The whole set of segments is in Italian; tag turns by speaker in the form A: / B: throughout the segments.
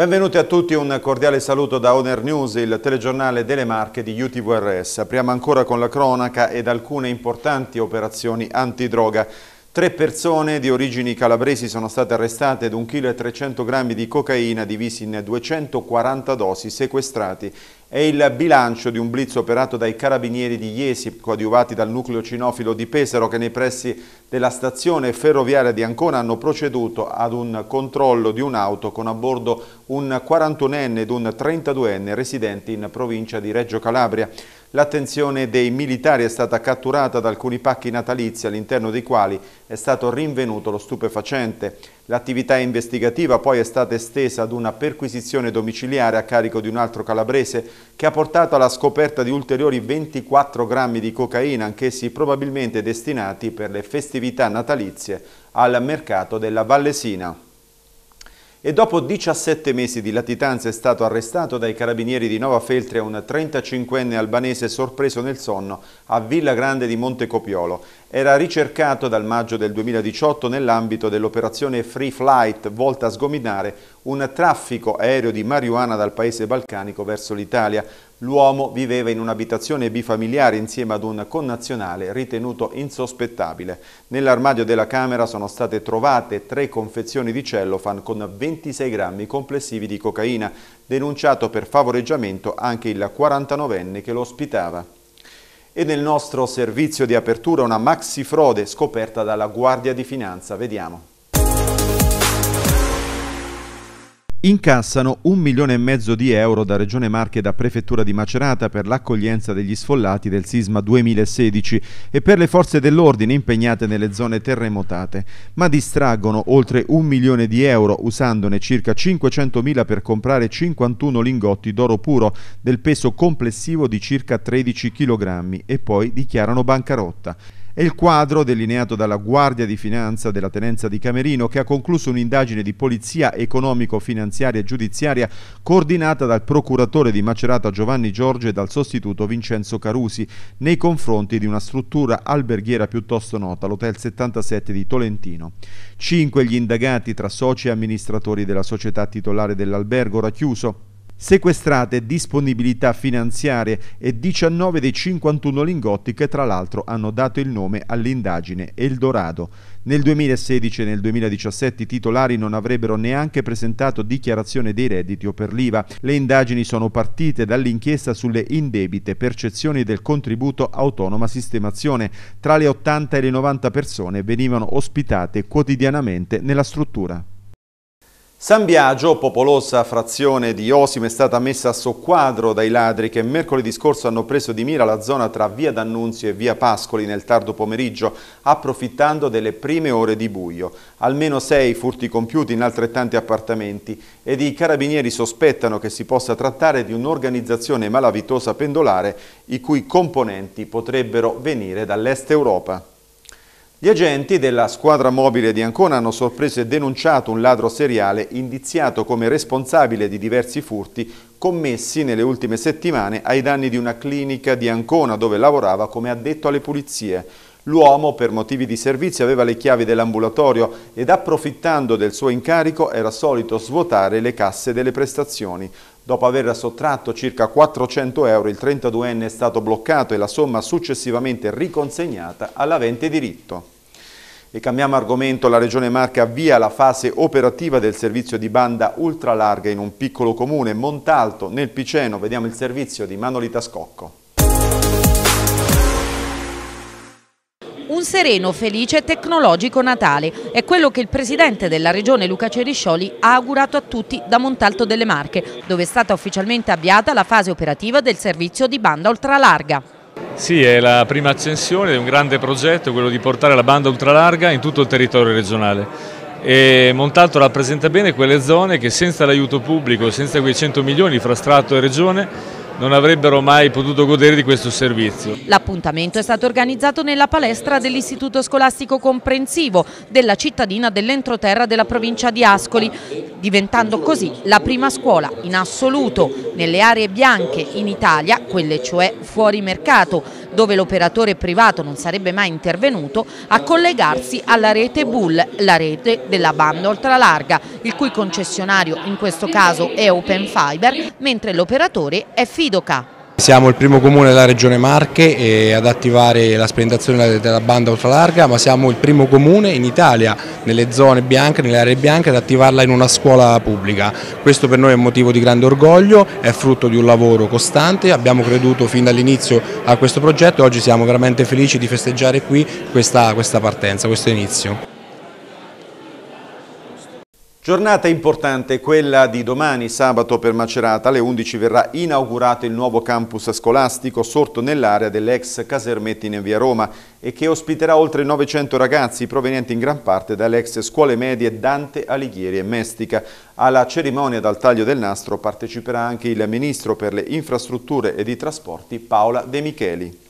A: Benvenuti a tutti, un cordiale saluto da Owner News, il telegiornale delle marche di UTVRS. Apriamo ancora con la cronaca ed alcune importanti operazioni antidroga. Tre persone di origini calabresi sono state arrestate ed 1,3 kg di cocaina divisi in 240 dosi sequestrati. È il bilancio di un blitz operato dai carabinieri di Iesi, coadiuvati dal nucleo cinofilo di Pesaro, che nei pressi della stazione ferroviaria di Ancona hanno proceduto ad un controllo di un'auto con a bordo un 41enne ed un 32enne residenti in provincia di Reggio Calabria. L'attenzione dei militari è stata catturata da alcuni pacchi natalizi all'interno dei quali è stato rinvenuto lo stupefacente. L'attività investigativa poi è stata estesa ad una perquisizione domiciliare a carico di un altro calabrese che ha portato alla scoperta di ulteriori 24 grammi di cocaina, anch'essi probabilmente destinati per le festività natalizie al mercato della Vallesina e dopo 17 mesi di latitanza è stato arrestato dai carabinieri di Nova Feltria un 35enne albanese sorpreso nel sonno a Villa Grande di Montecopiolo. Era ricercato dal maggio del 2018 nell'ambito dell'operazione Free Flight volta a sgominare un traffico aereo di marijuana dal paese balcanico verso l'Italia. L'uomo viveva in un'abitazione bifamiliare insieme ad un connazionale ritenuto insospettabile. Nell'armadio della camera sono state trovate tre confezioni di cellofan con 26 grammi complessivi di cocaina, denunciato per favoreggiamento anche il 49enne che lo ospitava. E nel nostro servizio di apertura una maxi frode scoperta dalla Guardia di Finanza. Vediamo. incassano un milione e mezzo di euro da Regione Marche e da Prefettura di Macerata per l'accoglienza degli sfollati del sisma 2016 e per le forze dell'ordine impegnate nelle zone terremotate, ma distraggono oltre un milione di euro usandone circa 500 mila per comprare 51 lingotti d'oro puro del peso complessivo di circa 13 kg e poi dichiarano bancarotta. È il quadro delineato dalla Guardia di Finanza della Tenenza di Camerino che ha concluso un'indagine di polizia economico-finanziaria e giudiziaria coordinata dal procuratore di Macerata Giovanni Giorgio e dal sostituto Vincenzo Carusi nei confronti di una struttura alberghiera piuttosto nota, l'Hotel 77 di Tolentino. Cinque gli indagati tra soci e amministratori della società titolare dell'albergo racchiuso sequestrate disponibilità finanziarie e 19 dei 51 lingotti che tra l'altro hanno dato il nome all'indagine Eldorado. Nel 2016 e nel 2017 i titolari non avrebbero neanche presentato dichiarazione dei redditi o per l'IVA. Le indagini sono partite dall'inchiesta sulle indebite percezioni del contributo autonoma sistemazione. Tra le 80 e le 90 persone venivano ospitate quotidianamente nella struttura. San Biagio, popolosa frazione di Osimo, è stata messa a soquadro dai ladri che mercoledì scorso hanno preso di mira la zona tra via D'Annunzio e via Pascoli nel tardo pomeriggio, approfittando delle prime ore di buio. Almeno sei furti compiuti in altrettanti appartamenti ed i carabinieri sospettano che si possa trattare di un'organizzazione malavitosa pendolare i cui componenti potrebbero venire dall'est Europa. Gli agenti della squadra mobile di Ancona hanno sorpreso e denunciato un ladro seriale indiziato come responsabile di diversi furti commessi nelle ultime settimane ai danni di una clinica di Ancona dove lavorava come addetto alle pulizie. L'uomo, per motivi di servizio, aveva le chiavi dell'ambulatorio ed approfittando del suo incarico era solito svuotare le casse delle prestazioni. Dopo aver sottratto circa 400 euro, il 32enne è stato bloccato e la somma successivamente riconsegnata all'avente diritto. E cambiamo argomento, la Regione Marche avvia la fase operativa del servizio di banda ultralarga in un piccolo comune, Montalto, nel Piceno, vediamo il servizio di Manolita Scocco.
B: un sereno, felice e tecnologico Natale. È quello che il presidente della regione Luca Ceriscioli ha augurato a tutti da Montalto delle Marche, dove è stata ufficialmente avviata la fase operativa del servizio di banda ultralarga.
A: Sì, è la prima accensione di un grande progetto, quello di portare la banda ultralarga in tutto il territorio regionale. E Montalto rappresenta bene quelle zone che senza l'aiuto pubblico, senza quei 100 milioni fra Strato e Regione, non avrebbero mai potuto godere di questo servizio.
B: L'appuntamento è stato organizzato nella palestra dell'Istituto Scolastico Comprensivo della cittadina dell'entroterra della provincia di Ascoli, diventando così la prima scuola in assoluto nelle aree bianche in Italia, quelle cioè fuori mercato, dove l'operatore privato non sarebbe mai intervenuto, a collegarsi alla rete Bull, la rete della banda ultralarga, il cui concessionario in questo caso è Open Fiber, mentre l'operatore è Fidoca
C: siamo il primo comune della regione Marche eh, ad attivare la sperimentazione della banda ultralarga, ma siamo il primo comune in Italia nelle zone bianche, nelle aree bianche ad attivarla in una scuola pubblica. Questo per noi è un motivo di grande orgoglio, è frutto di un lavoro costante, abbiamo creduto fin dall'inizio a questo progetto e oggi siamo veramente felici di festeggiare qui questa, questa partenza, questo inizio.
A: Giornata importante quella di domani, sabato per Macerata, alle 11 verrà inaugurato il nuovo campus scolastico sorto nell'area dell'ex Casermettine in via Roma e che ospiterà oltre 900 ragazzi provenienti in gran parte dalle ex scuole medie Dante Alighieri e Mestica. Alla cerimonia dal taglio del nastro parteciperà anche il Ministro per le Infrastrutture e i Trasporti Paola De Micheli.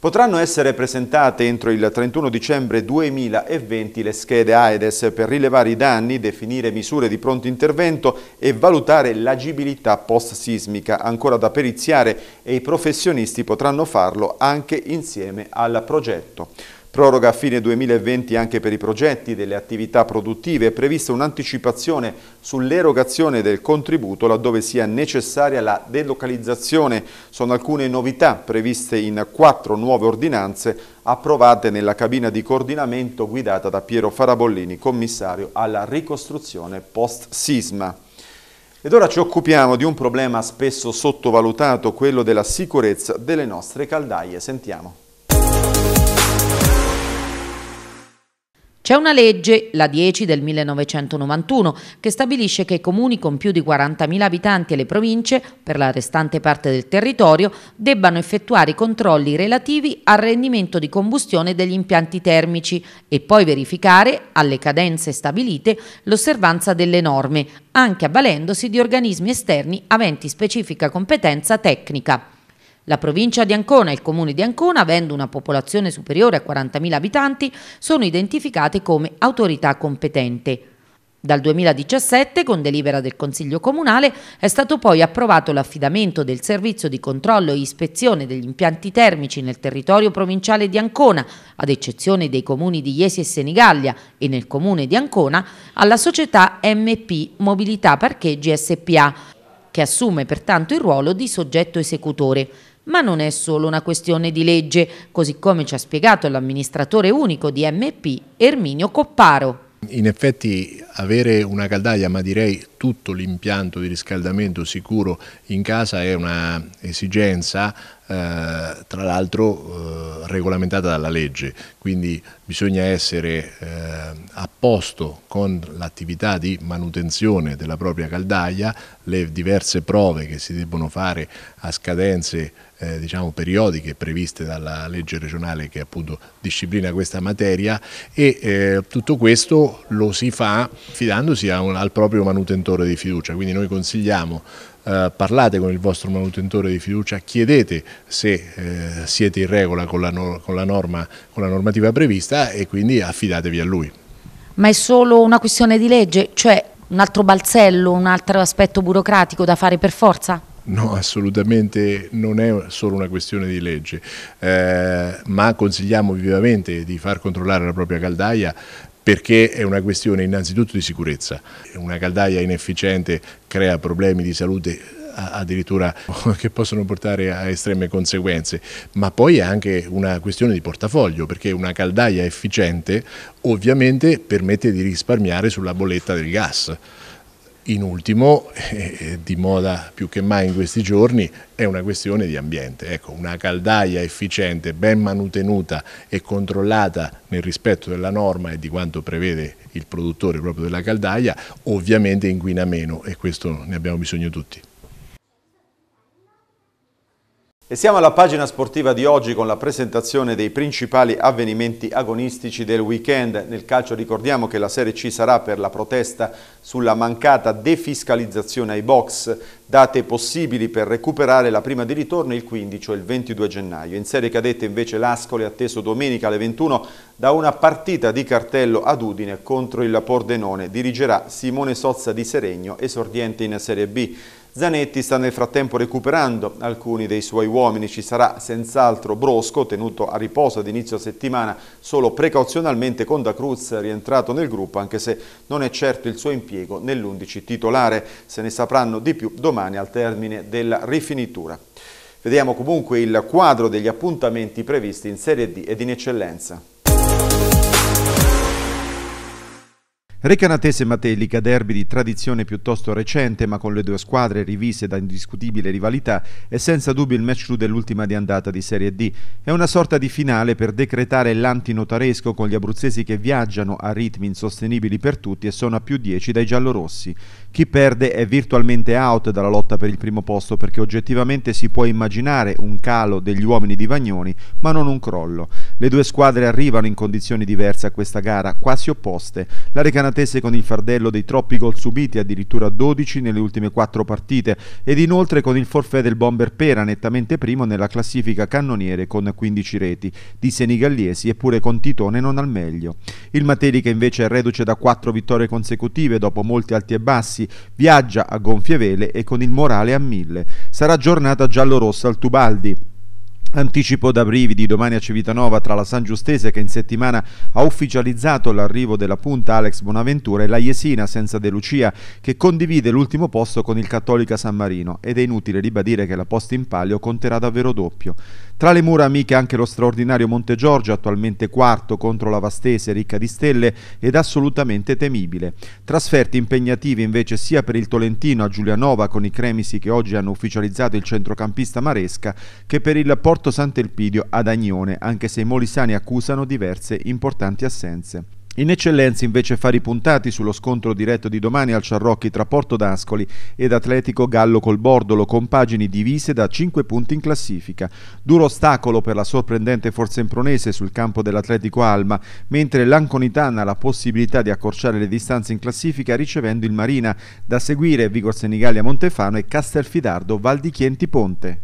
A: Potranno essere presentate entro il 31 dicembre 2020 le schede AEDES per rilevare i danni, definire misure di pronto intervento e valutare l'agibilità post-sismica ancora da periziare e i professionisti potranno farlo anche insieme al progetto. Proroga a fine 2020 anche per i progetti delle attività produttive. È prevista un'anticipazione sull'erogazione del contributo laddove sia necessaria la delocalizzazione. Sono alcune novità previste in quattro nuove ordinanze approvate nella cabina di coordinamento guidata da Piero Farabollini, commissario alla ricostruzione post-sisma. Ed ora ci occupiamo di un problema spesso sottovalutato, quello della sicurezza delle nostre caldaie. Sentiamo.
B: C'è una legge, la 10 del 1991, che stabilisce che i comuni con più di 40.000 abitanti e le province, per la restante parte del territorio, debbano effettuare i controlli relativi al rendimento di combustione degli impianti termici e poi verificare, alle cadenze stabilite, l'osservanza delle norme, anche avvalendosi di organismi esterni aventi specifica competenza tecnica. La provincia di Ancona e il comune di Ancona, avendo una popolazione superiore a 40.000 abitanti, sono identificate come autorità competente. Dal 2017, con delibera del Consiglio Comunale, è stato poi approvato l'affidamento del servizio di controllo e ispezione degli impianti termici nel territorio provinciale di Ancona, ad eccezione dei comuni di Iesi e Senigallia e nel comune di Ancona, alla società MP Mobilità Parcheggi SPA, che assume pertanto il ruolo di soggetto esecutore. Ma non è solo una questione di legge, così come ci ha spiegato l'amministratore unico di MP, Erminio Copparo.
C: In effetti avere una caldaia, ma direi tutto l'impianto di riscaldamento sicuro in casa è un'esigenza eh, tra l'altro eh, regolamentata dalla legge, quindi bisogna essere eh, a posto con l'attività di manutenzione della propria caldaia, le diverse prove che si debbono fare a scadenze eh, diciamo, periodiche previste dalla legge regionale che appunto disciplina questa materia e eh, tutto questo lo si fa fidandosi un, al proprio manutentore di fiducia, quindi noi consigliamo eh, parlate con il vostro manutentore di fiducia, chiedete se eh, siete in regola con la, no, con, la norma, con la normativa prevista e quindi affidatevi a lui.
B: Ma è solo una questione di legge? Cioè un altro balzello, un altro aspetto burocratico da fare per forza?
C: No, assolutamente non è solo una questione di legge, eh, ma consigliamo vivamente di far controllare la propria caldaia perché è una questione innanzitutto di sicurezza. Una caldaia inefficiente crea problemi di salute addirittura che possono portare a estreme conseguenze, ma poi è anche una questione di portafoglio, perché una caldaia efficiente ovviamente permette di risparmiare sulla bolletta del gas. In ultimo, eh, eh, di moda più che mai in questi giorni, è una questione di ambiente. Ecco, una caldaia efficiente, ben manutenuta e controllata nel rispetto della norma e di quanto prevede il produttore proprio della caldaia, ovviamente inquina meno e questo ne abbiamo bisogno tutti.
A: E siamo alla pagina sportiva di oggi con la presentazione dei principali avvenimenti agonistici del weekend. Nel calcio ricordiamo che la Serie C sarà per la protesta sulla mancata defiscalizzazione ai box, date possibili per recuperare la prima di ritorno il 15 o il 22 gennaio. In Serie Cadette invece l'Ascoli è atteso domenica alle 21 da una partita di cartello ad Udine contro il Pordenone. Dirigerà Simone Sozza di Seregno, esordiente in Serie B. Zanetti sta nel frattempo recuperando alcuni dei suoi uomini, ci sarà senz'altro Brosco tenuto a riposo ad inizio settimana solo precauzionalmente con Da Cruz rientrato nel gruppo anche se non è certo il suo impiego nell'11 titolare, se ne sapranno di più domani al termine della rifinitura. Vediamo comunque il quadro degli appuntamenti previsti in Serie D ed in eccellenza. Recanatese Matelica, derby di tradizione piuttosto recente ma con le due squadre rivise da indiscutibile rivalità, è senza dubbio il match dell'ultima di andata di Serie D. È una sorta di finale per decretare l'antinotaresco con gli abruzzesi che viaggiano a ritmi insostenibili per tutti e sono a più 10 dai giallorossi. Chi perde è virtualmente out dalla lotta per il primo posto perché oggettivamente si può immaginare un calo degli uomini di Vagnoni ma non un crollo. Le due squadre arrivano in condizioni diverse a questa gara, quasi opposte. La Recanatese con il fardello dei troppi gol subiti, addirittura 12 nelle ultime quattro partite, ed inoltre con il forfè del bomber Pera, nettamente primo nella classifica cannoniere con 15 reti. Di Senigalliesi, eppure con Titone non al meglio. Il Materi che invece è reduce da quattro vittorie consecutive dopo molti alti e bassi, viaggia a gonfie vele e con il morale a mille. Sarà giornata giallorossa al Tubaldi. Anticipo da brividi domani a Civitanova tra la San Giustese che in settimana ha ufficializzato l'arrivo della punta Alex Bonaventura e la Jesina senza De Lucia che condivide l'ultimo posto con il Cattolica San Marino ed è inutile ribadire che la posta in palio conterà davvero doppio. Tra le mura amiche anche lo straordinario Monte Giorgio, attualmente quarto contro la Vastese, ricca di stelle ed assolutamente temibile. Trasferti impegnative invece sia per il Tolentino a Giulianova con i cremisi che oggi hanno ufficializzato il centrocampista Maresca, che per il Porto Sant'Elpidio ad Agnone, anche se i molisani accusano diverse importanti assenze. In eccellenza invece fari puntati sullo scontro diretto di domani al Ciarrocchi tra Porto d'Ascoli ed Atletico Gallo col Bordolo con pagine divise da 5 punti in classifica. Duro ostacolo per la sorprendente forza impronese sul campo dell'Atletico Alma, mentre l'Anconitana ha la possibilità di accorciare le distanze in classifica ricevendo il Marina, da seguire Vigor Senigallia Montefano e Castelfidardo Valdichienti Ponte.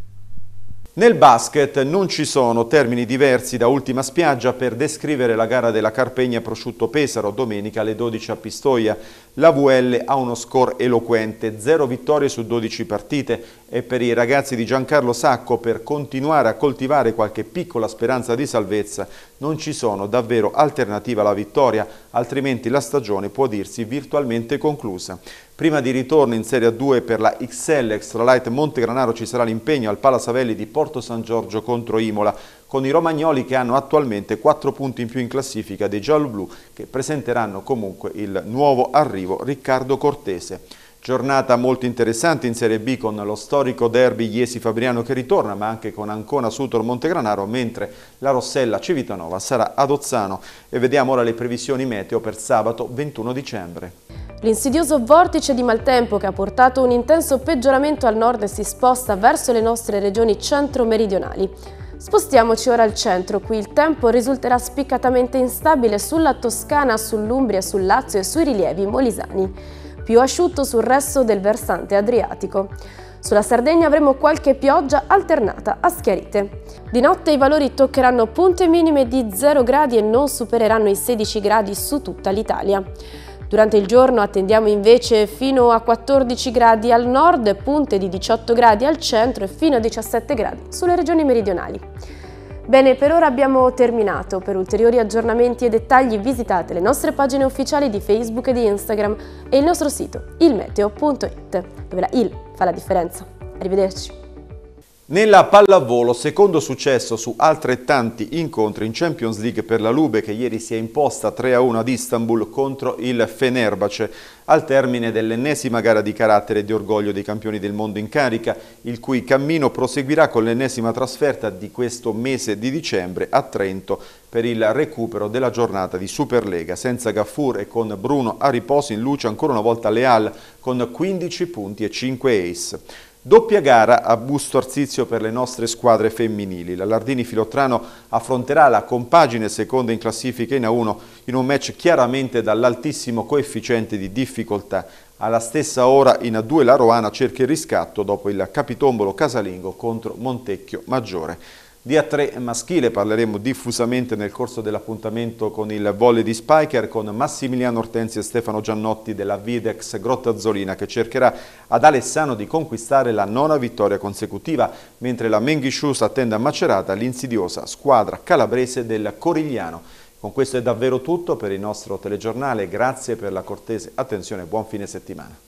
A: Nel basket non ci sono termini diversi da ultima spiaggia per descrivere la gara della Carpegna Prosciutto Pesaro domenica alle 12 a Pistoia. La VL ha uno score eloquente, 0 vittorie su 12 partite e per i ragazzi di Giancarlo Sacco per continuare a coltivare qualche piccola speranza di salvezza non ci sono davvero alternative alla vittoria, altrimenti la stagione può dirsi virtualmente conclusa. Prima di ritorno in Serie 2 per la XL Extralight Montegranaro ci sarà l'impegno al Pala Savelli di Porto San Giorgio contro Imola, con i romagnoli che hanno attualmente 4 punti in più in classifica dei gialloblu che presenteranno comunque il nuovo arrivo Riccardo Cortese. Giornata molto interessante in Serie B con lo storico derby Iesi-Fabriano che ritorna, ma anche con Ancona-Sutor-Montegranaro, mentre la Rossella Civitanova sarà ad Ozzano. E vediamo ora le previsioni meteo per sabato 21 dicembre.
B: L'insidioso vortice di maltempo che ha portato un intenso peggioramento al nord si sposta verso le nostre regioni centro-meridionali. Spostiamoci ora al centro, qui il tempo risulterà spiccatamente instabile sulla Toscana, sull'Umbria, sul Lazio e sui rilievi molisani più asciutto sul resto del versante adriatico. Sulla Sardegna avremo qualche pioggia alternata a schiarite. Di notte i valori toccheranno punte minime di 0 gradi e non supereranno i 16 gradi su tutta l'Italia. Durante il giorno attendiamo invece fino a 14 gradi al nord, punte di 18 gradi al centro e fino a 17 gradi sulle regioni meridionali. Bene, per ora abbiamo terminato. Per ulteriori aggiornamenti e dettagli visitate le nostre pagine ufficiali di Facebook e di Instagram e il nostro sito ilmeteo.it, dove la il fa la differenza. Arrivederci!
A: Nella pallavolo, secondo successo su altrettanti incontri in Champions League per la Lube che ieri si è imposta 3-1 ad Istanbul contro il Fenerbahce. al termine dell'ennesima gara di carattere e di orgoglio dei campioni del mondo in carica, il cui cammino proseguirà con l'ennesima trasferta di questo mese di dicembre a Trento per il recupero della giornata di Superlega senza Gaffur e con Bruno a riposo in luce ancora una volta Leal con 15 punti e 5 ace. Doppia gara a Busto Arsizio per le nostre squadre femminili. La Lardini Filottrano affronterà la compagine seconda in classifica in A1 in un match chiaramente dall'altissimo coefficiente di difficoltà. Alla stessa ora in A2 la Roana cerca il riscatto dopo il capitombolo casalingo contro Montecchio Maggiore di A3 maschile parleremo diffusamente nel corso dell'appuntamento con il volley di Spiker con Massimiliano Ortensi e Stefano Giannotti della Videx Grotta Azzolina che cercherà ad Alessano di conquistare la nona vittoria consecutiva mentre la Menghishus attende a Macerata l'insidiosa squadra calabrese del Corigliano. Con questo è davvero tutto per il nostro telegiornale, grazie per la cortese attenzione e buon fine settimana.